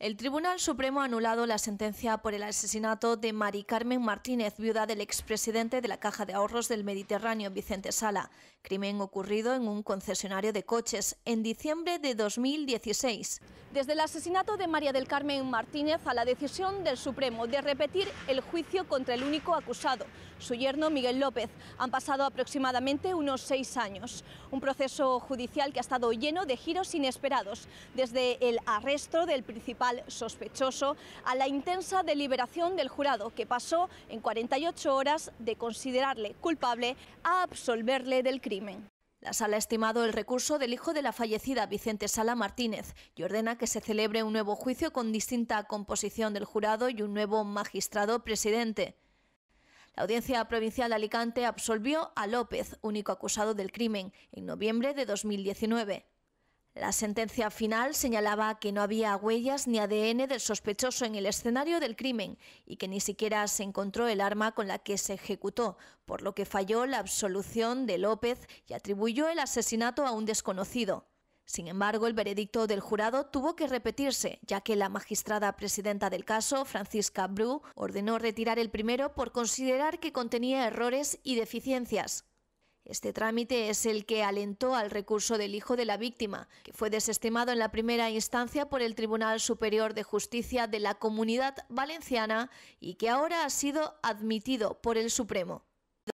El Tribunal Supremo ha anulado la sentencia por el asesinato de Mari Carmen Martínez, viuda del expresidente de la Caja de Ahorros del Mediterráneo, Vicente Sala crimen ocurrido en un concesionario de coches en diciembre de 2016. Desde el asesinato de María del Carmen Martínez a la decisión del Supremo de repetir el juicio contra el único acusado, su yerno Miguel López, han pasado aproximadamente unos seis años. Un proceso judicial que ha estado lleno de giros inesperados, desde el arresto del principal sospechoso a la intensa deliberación del jurado, que pasó en 48 horas de considerarle culpable a absolverle del crimen. La sala ha estimado el recurso del hijo de la fallecida Vicente Sala Martínez y ordena que se celebre un nuevo juicio con distinta composición del jurado y un nuevo magistrado presidente. La Audiencia Provincial de Alicante absolvió a López, único acusado del crimen, en noviembre de 2019. La sentencia final señalaba que no había huellas ni ADN del sospechoso en el escenario del crimen y que ni siquiera se encontró el arma con la que se ejecutó, por lo que falló la absolución de López y atribuyó el asesinato a un desconocido. Sin embargo, el veredicto del jurado tuvo que repetirse, ya que la magistrada presidenta del caso, Francisca Bru, ordenó retirar el primero por considerar que contenía errores y deficiencias, este trámite es el que alentó al recurso del hijo de la víctima, que fue desestimado en la primera instancia por el Tribunal Superior de Justicia de la Comunidad Valenciana y que ahora ha sido admitido por el Supremo.